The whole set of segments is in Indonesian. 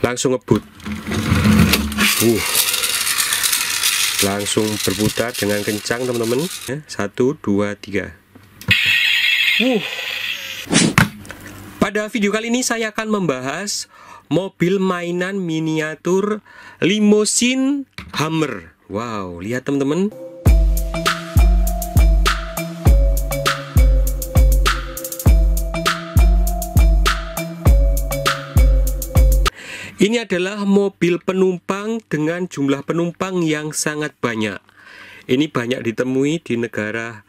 langsung ngebut uh langsung berputar dengan kencang teman-teman ya, satu dua tiga uh pada video kali ini saya akan membahas mobil mainan miniatur limousine Hammer wow lihat teman-teman Ini adalah mobil penumpang dengan jumlah penumpang yang sangat banyak. Ini banyak ditemui di negara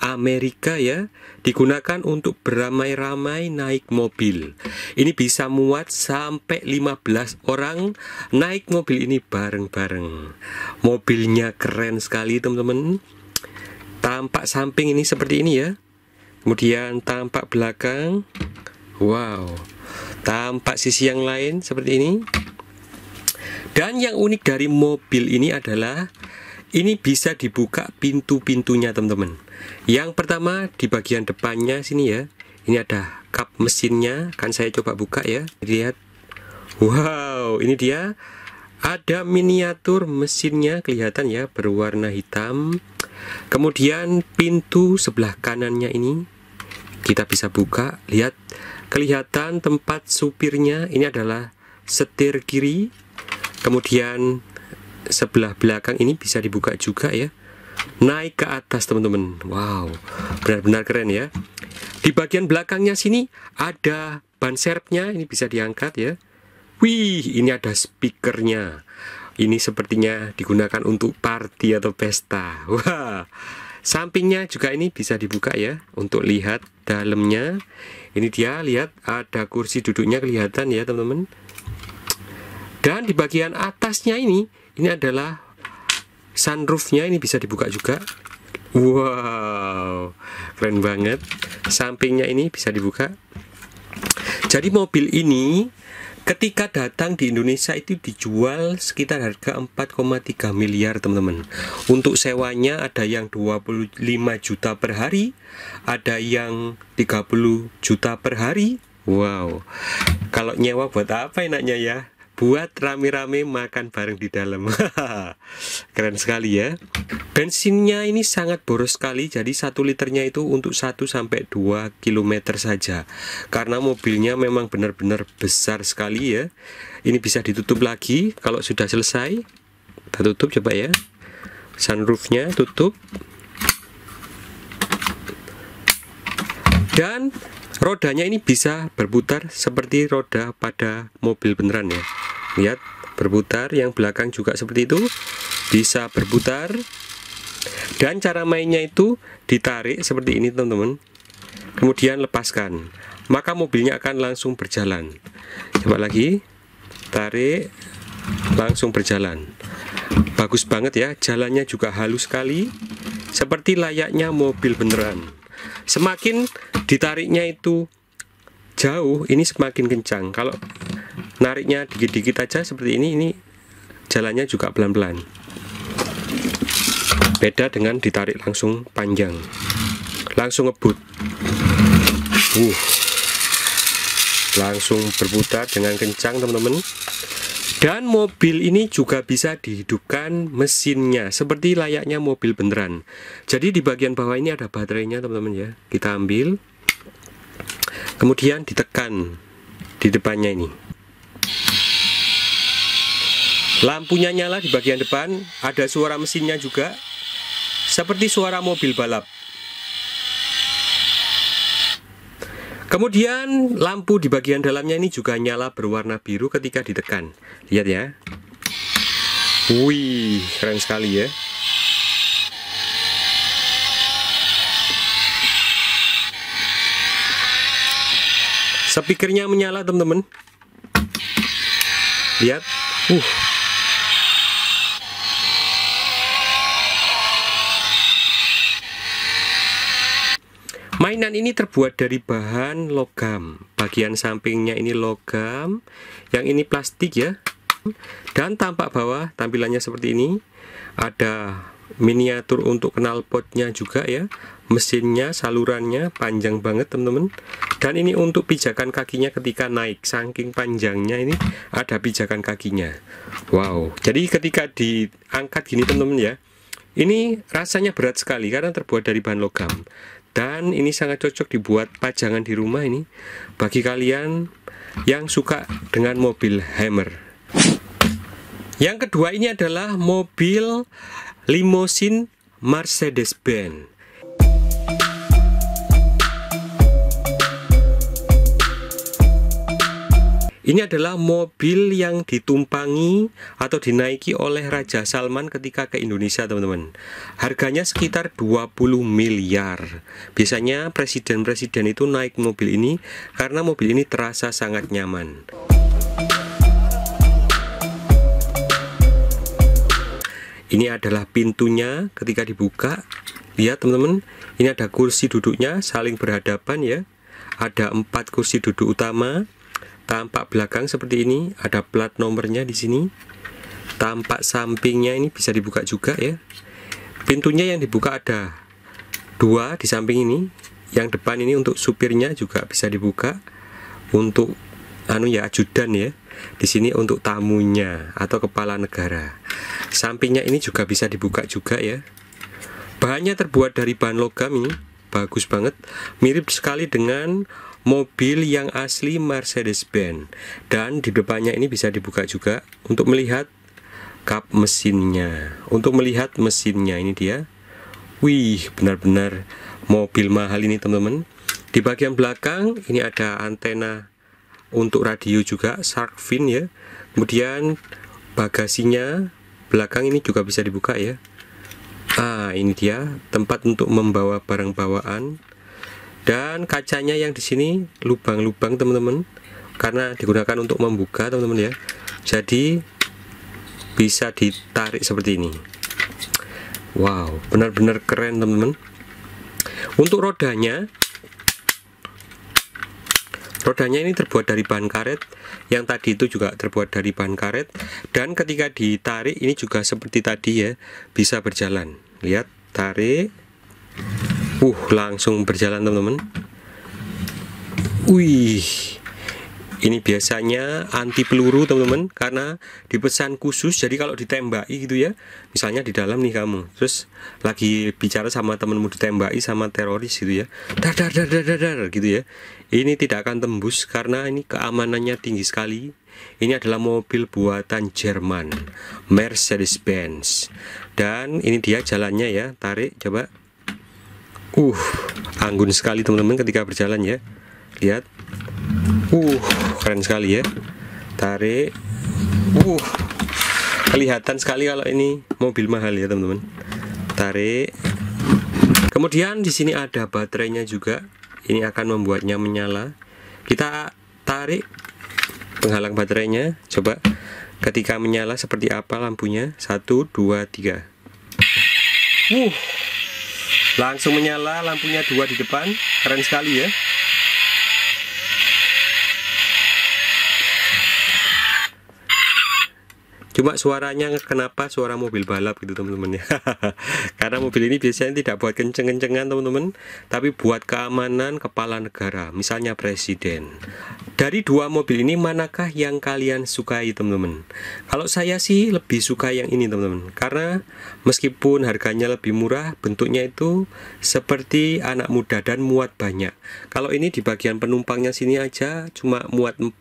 Amerika ya, digunakan untuk beramai-ramai naik mobil. Ini bisa muat sampai 15 orang naik mobil ini bareng-bareng. Mobilnya keren sekali teman-teman. Tampak samping ini seperti ini ya. Kemudian tampak belakang. Wow tampak sisi yang lain seperti ini dan yang unik dari mobil ini adalah ini bisa dibuka pintu-pintunya teman-teman yang pertama di bagian depannya sini ya ini ada kap mesinnya kan saya coba buka ya lihat wow ini dia ada miniatur mesinnya kelihatan ya berwarna hitam kemudian pintu sebelah kanannya ini kita bisa buka lihat kelihatan tempat supirnya ini adalah setir kiri kemudian sebelah belakang ini bisa dibuka juga ya naik ke atas teman-teman wow benar-benar keren ya di bagian belakangnya sini ada ban serepnya ini bisa diangkat ya wih ini ada speakernya ini sepertinya digunakan untuk party atau pesta wah wow. Sampingnya juga ini bisa dibuka ya untuk lihat dalamnya. Ini dia, lihat ada kursi duduknya kelihatan ya, teman-teman. Dan di bagian atasnya ini, ini adalah sunroofnya ini bisa dibuka juga. Wow, keren banget. Sampingnya ini bisa dibuka. Jadi mobil ini ketika datang di Indonesia itu dijual sekitar harga 4,3 miliar teman-teman untuk sewanya ada yang 25 juta per hari ada yang 30 juta per hari wow kalau nyewa buat apa enaknya ya buat rame-rame makan bareng di dalam keren sekali ya bensinnya ini sangat boros sekali jadi satu liternya itu untuk 1 sampai 2 km saja karena mobilnya memang benar-benar besar sekali ya ini bisa ditutup lagi kalau sudah selesai kita tutup coba ya sunroofnya tutup dan rodanya ini bisa berputar seperti roda pada mobil beneran ya lihat berputar yang belakang juga seperti itu bisa berputar dan cara mainnya itu ditarik seperti ini teman-teman kemudian lepaskan maka mobilnya akan langsung berjalan coba lagi tarik langsung berjalan bagus banget ya jalannya juga halus sekali seperti layaknya mobil beneran semakin ditariknya itu jauh ini semakin kencang kalau nariknya dikit-dikit aja seperti ini ini jalannya juga pelan-pelan beda dengan ditarik langsung panjang langsung ngebut uh langsung berputar dengan kencang teman-teman dan mobil ini juga bisa dihidupkan mesinnya seperti layaknya mobil beneran jadi di bagian bawah ini ada baterainya teman-teman ya kita ambil kemudian ditekan di depannya ini Lampunya nyala di bagian depan, ada suara mesinnya juga, seperti suara mobil balap. Kemudian lampu di bagian dalamnya ini juga nyala berwarna biru ketika ditekan. Lihat ya. Wih, keren sekali ya. Speakernya menyala teman-teman. Lihat. Uh, Mainan ini terbuat dari bahan logam. Bagian sampingnya ini logam, yang ini plastik ya. Dan tampak bawah tampilannya seperti ini. Ada miniatur untuk knalpotnya juga ya. Mesinnya, salurannya panjang banget teman-teman. Dan ini untuk pijakan kakinya ketika naik. Saking panjangnya ini ada pijakan kakinya. Wow. Jadi ketika diangkat gini teman-teman ya. Ini rasanya berat sekali karena terbuat dari bahan logam dan ini sangat cocok dibuat pajangan di rumah ini bagi kalian yang suka dengan mobil Hammer yang kedua ini adalah mobil limousine Mercedes-Benz Ini adalah mobil yang ditumpangi atau dinaiki oleh Raja Salman ketika ke Indonesia, teman-teman. Harganya sekitar 20 miliar. Biasanya presiden-presiden itu naik mobil ini karena mobil ini terasa sangat nyaman. Ini adalah pintunya ketika dibuka. Lihat teman-teman, ini ada kursi duduknya saling berhadapan ya. Ada empat kursi duduk utama, tampak belakang seperti ini ada plat nomornya di sini tampak sampingnya ini bisa dibuka juga ya pintunya yang dibuka ada dua di samping ini yang depan ini untuk supirnya juga bisa dibuka untuk anu ya ajudan ya di sini untuk tamunya atau kepala negara sampingnya ini juga bisa dibuka juga ya bahannya terbuat dari bahan logam ini bagus banget mirip sekali dengan mobil yang asli Mercedes-Benz dan di depannya ini bisa dibuka juga untuk melihat kap mesinnya untuk melihat mesinnya ini dia wih benar-benar mobil mahal ini teman-teman di bagian belakang ini ada antena untuk radio juga shark fin ya kemudian bagasinya belakang ini juga bisa dibuka ya ah ini dia tempat untuk membawa barang bawaan dan kacanya yang di sini lubang-lubang teman-teman karena digunakan untuk membuka teman-teman ya jadi bisa ditarik seperti ini wow benar-benar keren teman-teman untuk rodanya rodanya ini terbuat dari bahan karet yang tadi itu juga terbuat dari bahan karet dan ketika ditarik ini juga seperti tadi ya bisa berjalan lihat tarik uh langsung berjalan teman-teman wih ini biasanya anti peluru teman-teman karena dipesan khusus jadi kalau ditembaki gitu ya misalnya di dalam nih kamu terus lagi bicara sama temenmu ditembaki sama teroris gitu ya dar dar dar dar dar, dar gitu ya ini tidak akan tembus karena ini keamanannya tinggi sekali ini adalah mobil buatan Jerman Mercedes-Benz dan ini dia jalannya ya tarik coba Uh, anggun sekali teman-teman ketika berjalan ya. Lihat. Uh, keren sekali ya. Tarik. Uh. Kelihatan sekali kalau ini mobil mahal ya, teman-teman. Tarik. Kemudian di sini ada baterainya juga. Ini akan membuatnya menyala. Kita tarik penghalang baterainya. Coba ketika menyala seperti apa lampunya? Satu, dua, tiga. Uh langsung menyala lampunya dua di depan keren sekali ya cuma suaranya kenapa suara mobil balap gitu teman-teman ya karena mobil ini biasanya tidak buat kenceng-kencengan teman-teman tapi buat keamanan kepala negara misalnya presiden dari dua mobil ini manakah yang kalian sukai teman-teman kalau saya sih lebih suka yang ini teman-teman karena meskipun harganya lebih murah bentuknya itu seperti anak muda dan muat banyak kalau ini di bagian penumpangnya sini aja cuma muat 4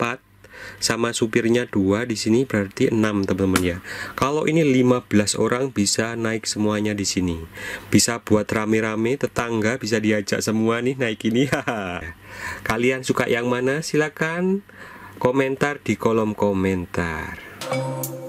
sama supirnya dua di sini berarti enam teman-teman ya kalau ini 15 orang bisa naik semuanya di sini bisa buat rame-rame tetangga bisa diajak semua nih naik ini kalian suka yang mana silakan komentar di kolom komentar